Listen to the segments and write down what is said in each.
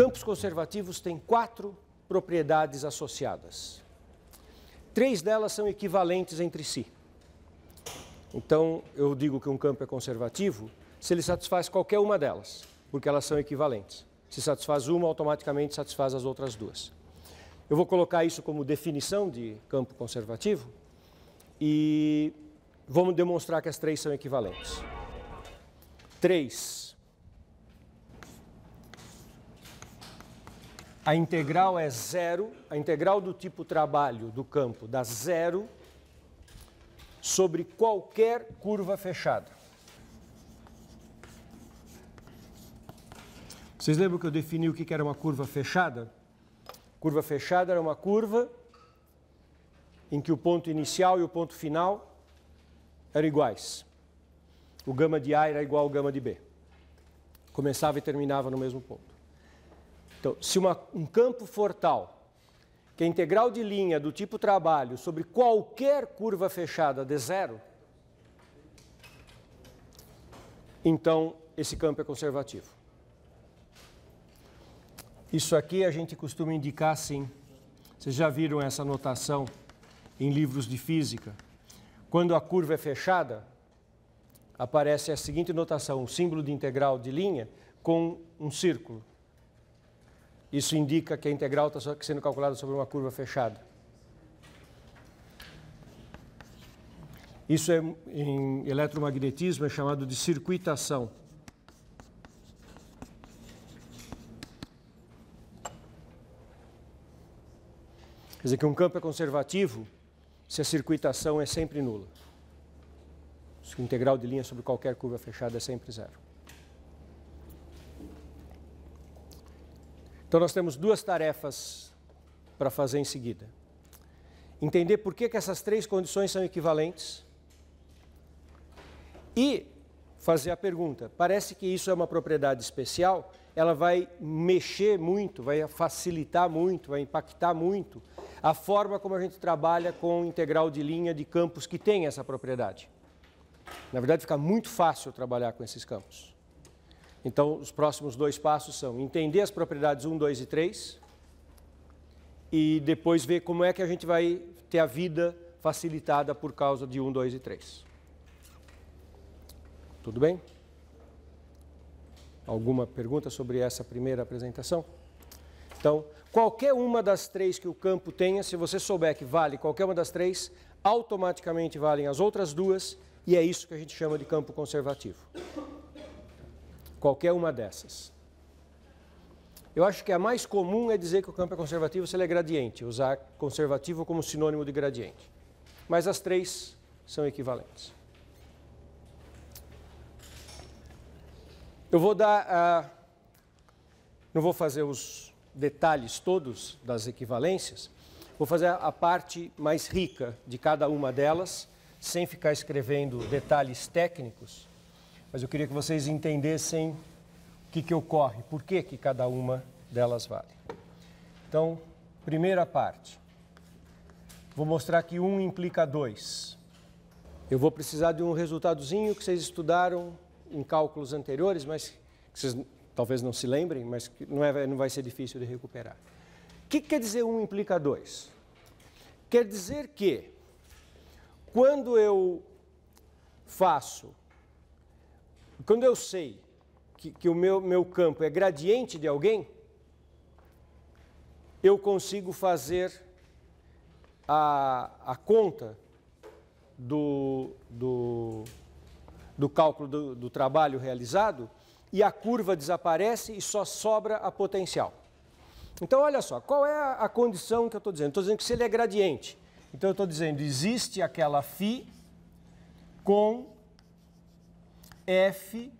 campos conservativos têm quatro propriedades associadas. Três delas são equivalentes entre si. Então, eu digo que um campo é conservativo se ele satisfaz qualquer uma delas, porque elas são equivalentes. Se satisfaz uma, automaticamente satisfaz as outras duas. Eu vou colocar isso como definição de campo conservativo e vamos demonstrar que as três são equivalentes. Três A integral é zero, a integral do tipo trabalho do campo dá zero sobre qualquer curva fechada. Vocês lembram que eu defini o que era uma curva fechada? Curva fechada era uma curva em que o ponto inicial e o ponto final eram iguais. O gama de A era igual ao gama de B. Começava e terminava no mesmo ponto. Então, se uma, um campo for tal que a é integral de linha do tipo trabalho sobre qualquer curva fechada de zero, então esse campo é conservativo. Isso aqui a gente costuma indicar assim. Vocês já viram essa notação em livros de física? Quando a curva é fechada, aparece a seguinte notação, o símbolo de integral de linha com um círculo. Isso indica que a integral está sendo calculada sobre uma curva fechada. Isso é, em eletromagnetismo é chamado de circuitação. Quer dizer que um campo é conservativo se a circuitação é sempre nula. Se o integral de linha sobre qualquer curva fechada é sempre zero. Então nós temos duas tarefas para fazer em seguida. Entender por que, que essas três condições são equivalentes e fazer a pergunta. Parece que isso é uma propriedade especial, ela vai mexer muito, vai facilitar muito, vai impactar muito a forma como a gente trabalha com integral de linha de campos que tem essa propriedade. Na verdade, fica muito fácil trabalhar com esses campos. Então, os próximos dois passos são entender as propriedades 1, 2 e 3 e depois ver como é que a gente vai ter a vida facilitada por causa de 1, 2 e 3. Tudo bem? Alguma pergunta sobre essa primeira apresentação? Então, qualquer uma das três que o campo tenha, se você souber que vale qualquer uma das três, automaticamente valem as outras duas, e é isso que a gente chama de campo conservativo qualquer uma dessas. Eu acho que a mais comum é dizer que o campo é conservativo se ele é gradiente, usar conservativo como sinônimo de gradiente. Mas as três são equivalentes. Eu vou dar. Ah, não vou fazer os detalhes todos das equivalências, vou fazer a parte mais rica de cada uma delas, sem ficar escrevendo detalhes técnicos, mas eu queria que vocês entendessem o que, que ocorre, por que, que cada uma delas vale. Então, primeira parte. Vou mostrar que um implica dois. Eu vou precisar de um resultadozinho que vocês estudaram em cálculos anteriores, mas que vocês talvez não se lembrem, mas que não, é, não vai ser difícil de recuperar. O que quer dizer um implica dois? Quer dizer que quando eu faço quando eu sei que, que o meu, meu campo é gradiente de alguém, eu consigo fazer a, a conta do, do, do cálculo do, do trabalho realizado e a curva desaparece e só sobra a potencial. Então, olha só, qual é a, a condição que eu estou dizendo? Estou dizendo que se ele é gradiente. Então, eu estou dizendo, existe aquela Φ com F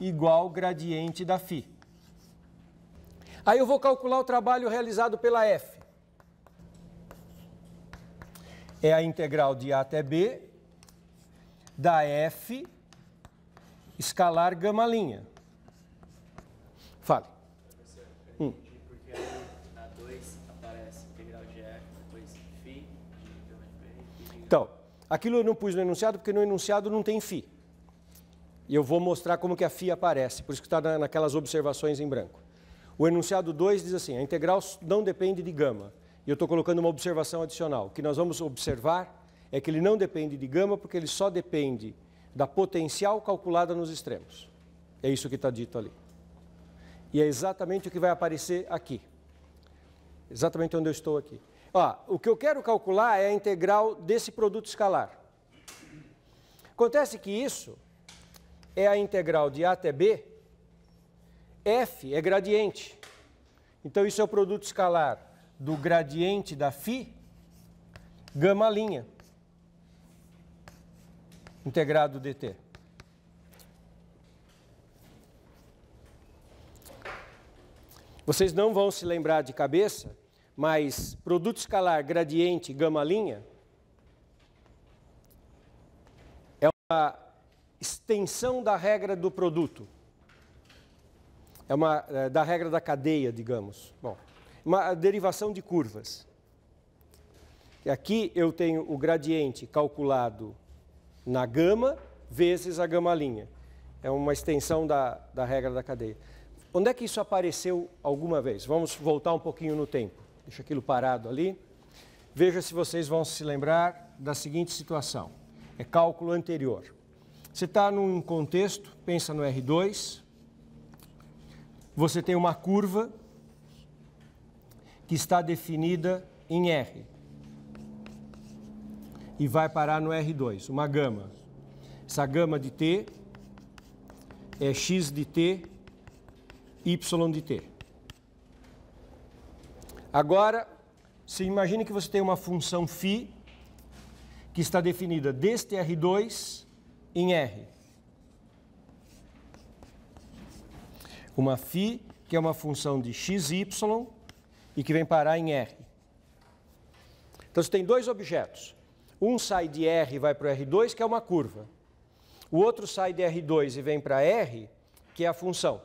igual gradiente da Φ. Aí eu vou calcular o trabalho realizado pela F. É a integral de A até B da F escalar gama linha. Fale. Um. Então, aquilo eu não pus no enunciado porque no enunciado não tem φ. E eu vou mostrar como que a FIA aparece, por isso que está naquelas observações em branco. O enunciado 2 diz assim, a integral não depende de gama. E eu estou colocando uma observação adicional. O que nós vamos observar é que ele não depende de gama porque ele só depende da potencial calculada nos extremos. É isso que está dito ali. E é exatamente o que vai aparecer aqui. Exatamente onde eu estou aqui. Ó, o que eu quero calcular é a integral desse produto escalar. Acontece que isso é a integral de A até B, F é gradiente. Então, isso é o produto escalar do gradiente da φ, gama linha, integrado dt. Vocês não vão se lembrar de cabeça, mas produto escalar gradiente gama linha é uma extensão da regra do produto. É uma é, da regra da cadeia, digamos. Bom, uma derivação de curvas. Aqui eu tenho o gradiente calculado na gama vezes a gama linha. É uma extensão da, da regra da cadeia. Onde é que isso apareceu alguma vez? Vamos voltar um pouquinho no tempo. Deixa aquilo parado ali. Veja se vocês vão se lembrar da seguinte situação. É cálculo anterior. Você está num contexto, pensa no R2, você tem uma curva que está definida em R e vai parar no R2, uma gama. Essa gama de T é x de T, y de T. Agora, se imagine que você tem uma função φ que está definida deste R2 em R. Uma φ, que é uma função de xy e que vem parar em R. Então você tem dois objetos. Um sai de R e vai para o R2, que é uma curva. O outro sai de R2 e vem para R, que é a função.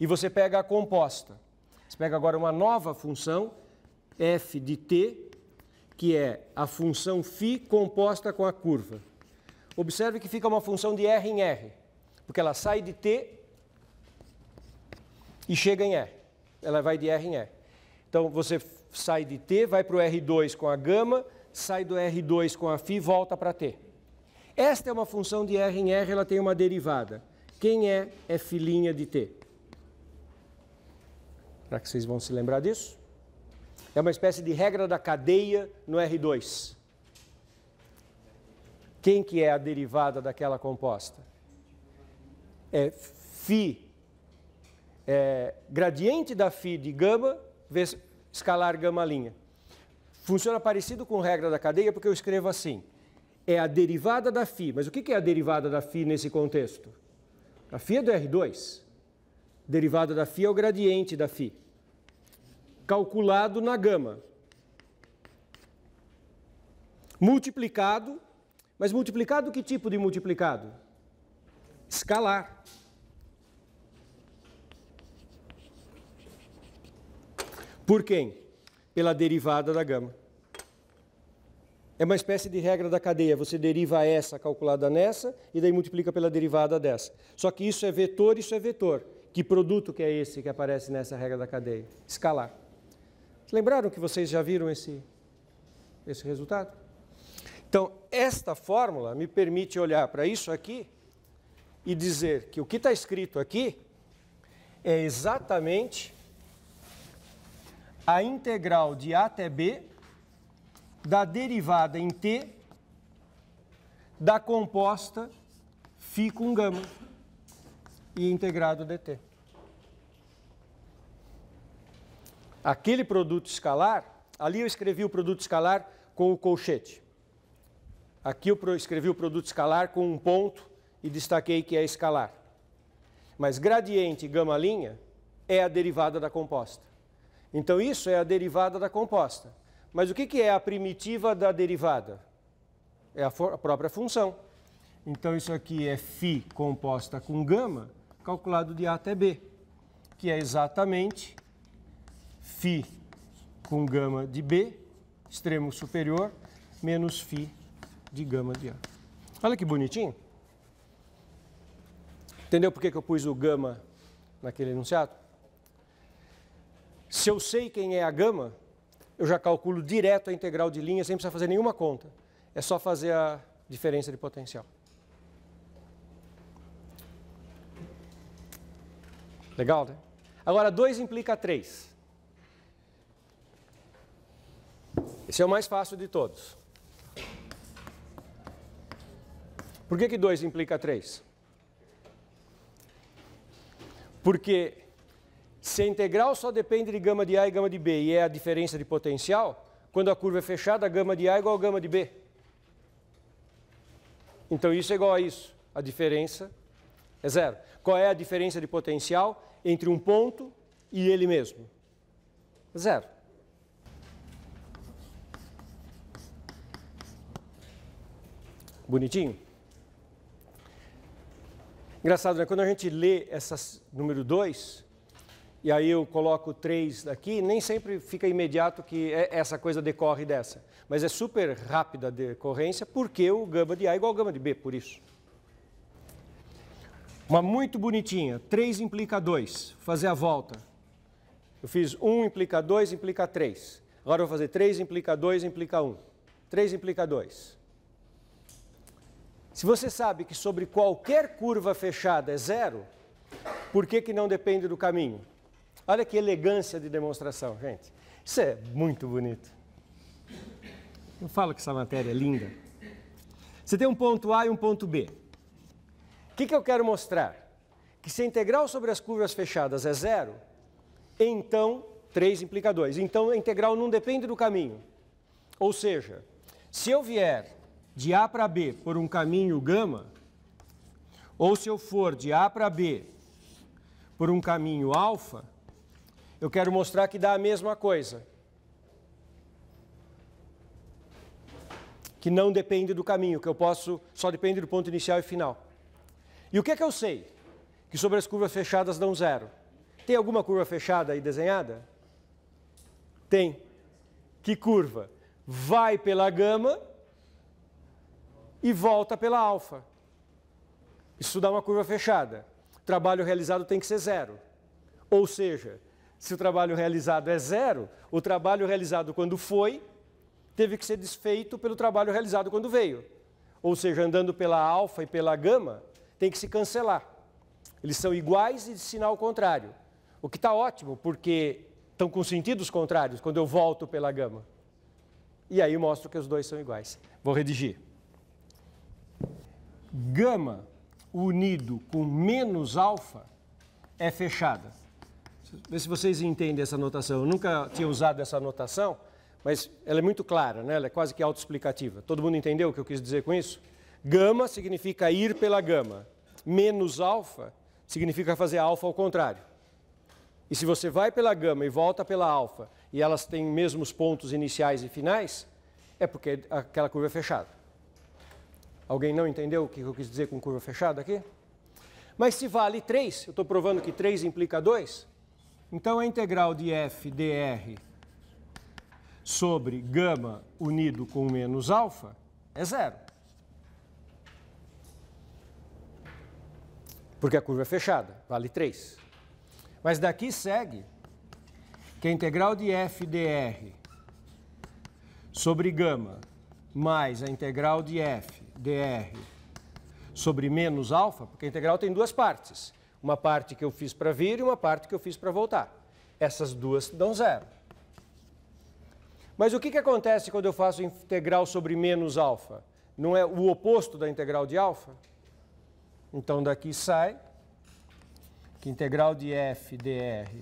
E você pega a composta. Você pega agora uma nova função, f de t, que é a função φ composta com a curva. Observe que fica uma função de R em R, porque ela sai de T e chega em R. Ela vai de R em R. Então você sai de T, vai para o R2 com a gama, sai do R2 com a φ, volta para T. Esta é uma função de R em R, ela tem uma derivada. Quem é é filhinha de T? Será que vocês vão se lembrar disso? É uma espécie de regra da cadeia no R2. Quem que é a derivada daquela composta? É φ, é, gradiente da φ de gama vezes escalar gama linha. Funciona parecido com regra da cadeia, porque eu escrevo assim. É a derivada da φ. Mas o que é a derivada da φ nesse contexto? A φ é do R2. Derivada da φ é o gradiente da φ. Calculado na gama. Multiplicado mas multiplicado, que tipo de multiplicado? Escalar. Por quem? Pela derivada da gama. É uma espécie de regra da cadeia. Você deriva essa calculada nessa e daí multiplica pela derivada dessa. Só que isso é vetor, isso é vetor. Que produto que é esse que aparece nessa regra da cadeia? Escalar. Lembraram que vocês já viram esse, esse resultado? Então, esta fórmula me permite olhar para isso aqui e dizer que o que está escrito aqui é exatamente a integral de a até b da derivada em t da composta φ com gama e integrado dt. Aquele produto escalar, ali eu escrevi o produto escalar com o colchete. Aqui eu escrevi o produto escalar com um ponto e destaquei que é escalar. Mas gradiente gama-linha é a derivada da composta. Então isso é a derivada da composta. Mas o que, que é a primitiva da derivada? É a, a própria função. Então isso aqui é φ composta com gama, calculado de A até B, que é exatamente φ com gama de B, extremo superior, menos φ de gama de A. Olha que bonitinho. Entendeu por que, que eu pus o gama naquele enunciado? Se eu sei quem é a gama, eu já calculo direto a integral de linha sem precisar fazer nenhuma conta. É só fazer a diferença de potencial. Legal, né? Agora, 2 implica 3. Esse é o mais fácil de todos. Por que, que 2 implica 3? Porque se a integral só depende de gama de A e gama de B e é a diferença de potencial, quando a curva é fechada, a gama de A é igual a gama de B. Então isso é igual a isso. A diferença é zero. Qual é a diferença de potencial entre um ponto e ele mesmo? Zero. Bonitinho? Engraçado, né? Quando a gente lê essa número 2, e aí eu coloco 3 aqui, nem sempre fica imediato que é, essa coisa decorre dessa. Mas é super rápida a decorrência, porque o gama de A é igual ao gama de B, por isso. Uma muito bonitinha, 3 implica 2, fazer a volta. Eu fiz 1 um implica 2, implica 3. Agora eu vou fazer 3 implica 2, implica 1. Um. 3 implica 2. Se você sabe que sobre qualquer curva fechada é zero, por que, que não depende do caminho? Olha que elegância de demonstração, gente. Isso é muito bonito. Eu falo que essa matéria é linda. Você tem um ponto A e um ponto B. O que, que eu quero mostrar? Que se a integral sobre as curvas fechadas é zero, então, 3 implica 2. Então, a integral não depende do caminho. Ou seja, se eu vier de A para B por um caminho gama, ou se eu for de A para B por um caminho alfa, eu quero mostrar que dá a mesma coisa. Que não depende do caminho, que eu posso, só depende do ponto inicial e final. E o que é que eu sei? Que sobre as curvas fechadas dão zero. Tem alguma curva fechada aí desenhada? Tem. Que curva? Vai pela gama e volta pela alfa. Isso dá uma curva fechada. O trabalho realizado tem que ser zero. Ou seja, se o trabalho realizado é zero, o trabalho realizado quando foi teve que ser desfeito pelo trabalho realizado quando veio. Ou seja, andando pela alfa e pela gama, tem que se cancelar. Eles são iguais e de sinal contrário. O que está ótimo, porque estão com sentidos contrários quando eu volto pela gama. E aí mostro que os dois são iguais. Vou redigir gama unido com menos alfa é fechada. Vê se vocês entendem essa notação. Eu nunca tinha usado essa notação, mas ela é muito clara, né? ela é quase que autoexplicativa. Todo mundo entendeu o que eu quis dizer com isso? Gama significa ir pela gama. Menos alfa significa fazer alfa ao contrário. E se você vai pela gama e volta pela alfa, e elas têm mesmos pontos iniciais e finais, é porque aquela curva é fechada. Alguém não entendeu o que eu quis dizer com curva fechada aqui? Mas se vale 3, eu estou provando que 3 implica 2, então a integral de f dr sobre gama unido com menos alfa é zero. Porque a curva é fechada, vale 3. Mas daqui segue que a integral de f dr sobre gama mais a integral de f dr sobre menos alfa, porque a integral tem duas partes. Uma parte que eu fiz para vir e uma parte que eu fiz para voltar. Essas duas dão zero. Mas o que, que acontece quando eu faço integral sobre menos alfa? Não é o oposto da integral de alfa? Então daqui sai que integral de f dr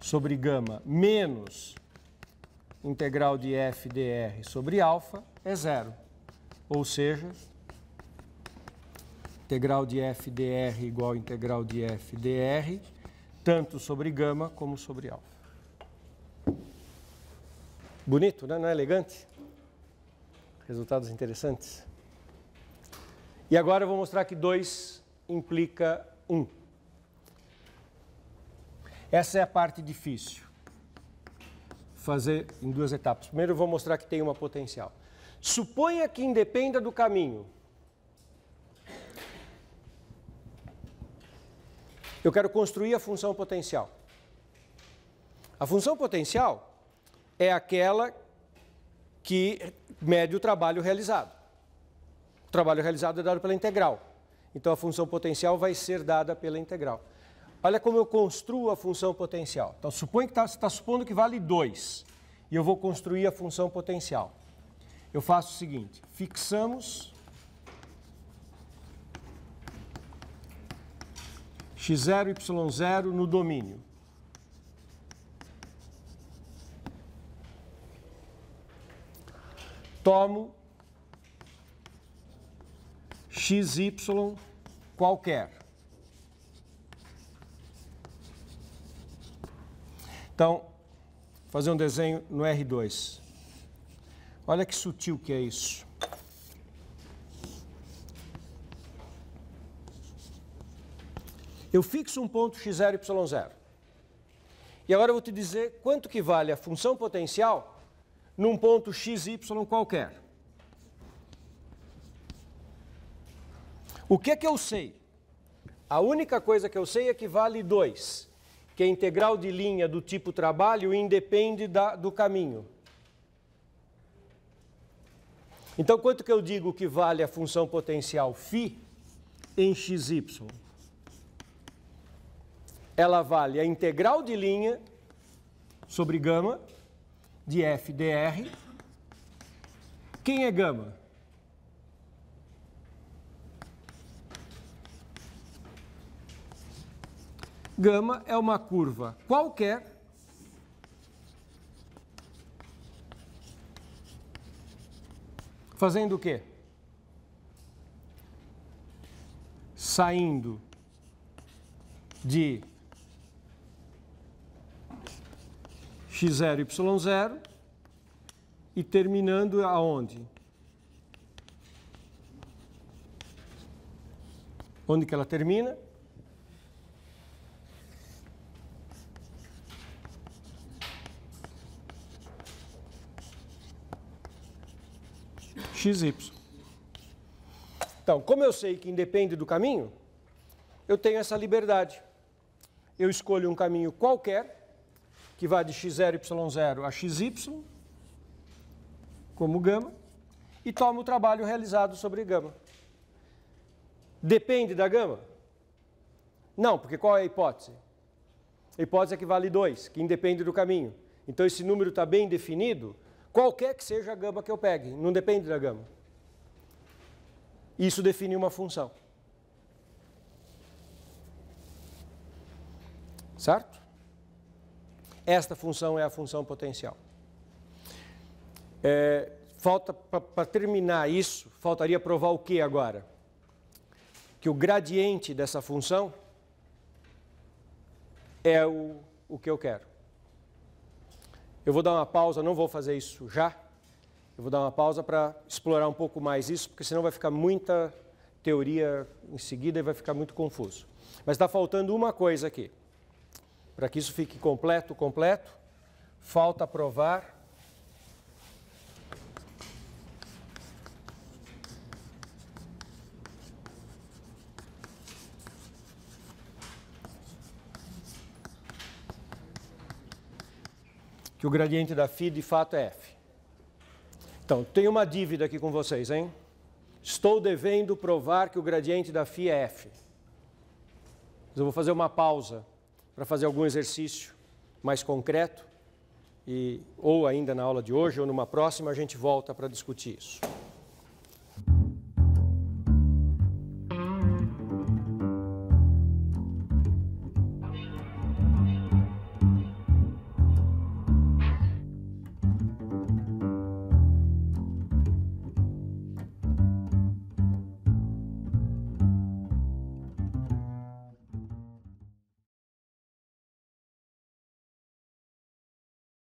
sobre gama menos integral de f dr sobre alfa é zero ou seja, integral de f dr igual a integral de f dr, tanto sobre gama como sobre alfa. Bonito, né? não é elegante? Resultados interessantes. E agora eu vou mostrar que 2 implica 1. Um. Essa é a parte difícil. Fazer em duas etapas. Primeiro eu vou mostrar que tem uma potencial. Suponha que independa do caminho. Eu quero construir a função potencial. A função potencial é aquela que mede o trabalho realizado. O trabalho realizado é dado pela integral. Então a função potencial vai ser dada pela integral. Olha como eu construo a função potencial. Então suponha que tá, você está supondo que vale 2 e eu vou construir a função potencial eu faço o seguinte, fixamos x0, y0 no domínio. Tomo xy qualquer. Então, fazer um desenho no R2. Olha que sutil que é isso. Eu fixo um ponto x0, y0. E agora eu vou te dizer quanto que vale a função potencial num ponto x, y qualquer. O que é que eu sei? A única coisa que eu sei é que vale 2, que a é integral de linha do tipo trabalho independe da, do caminho. Então, quanto que eu digo que vale a função potencial φ em xy? Ela vale a integral de linha sobre gama de f dr. Quem é gama? Gama é uma curva qualquer Fazendo o quê? Saindo de x0, y0 e terminando aonde? Onde que ela termina? XY. Então, como eu sei que independe do caminho, eu tenho essa liberdade. Eu escolho um caminho qualquer, que vá de x0, y0 a xy, como gama, e tomo o trabalho realizado sobre gama. Depende da gama? Não, porque qual é a hipótese? A hipótese é que vale 2, que independe do caminho. Então esse número está bem definido, Qualquer que seja a gama que eu pegue, não depende da gama. Isso define uma função. Certo? Esta função é a função potencial. É, falta para terminar isso, faltaria provar o que agora? Que o gradiente dessa função é o, o que eu quero. Eu vou dar uma pausa, não vou fazer isso já. Eu vou dar uma pausa para explorar um pouco mais isso, porque senão vai ficar muita teoria em seguida e vai ficar muito confuso. Mas está faltando uma coisa aqui. Para que isso fique completo, completo, falta provar que o gradiente da φ de fato é f. Então, tenho uma dívida aqui com vocês, hein? Estou devendo provar que o gradiente da φ é f. Mas eu vou fazer uma pausa para fazer algum exercício mais concreto e ou ainda na aula de hoje ou numa próxima a gente volta para discutir isso.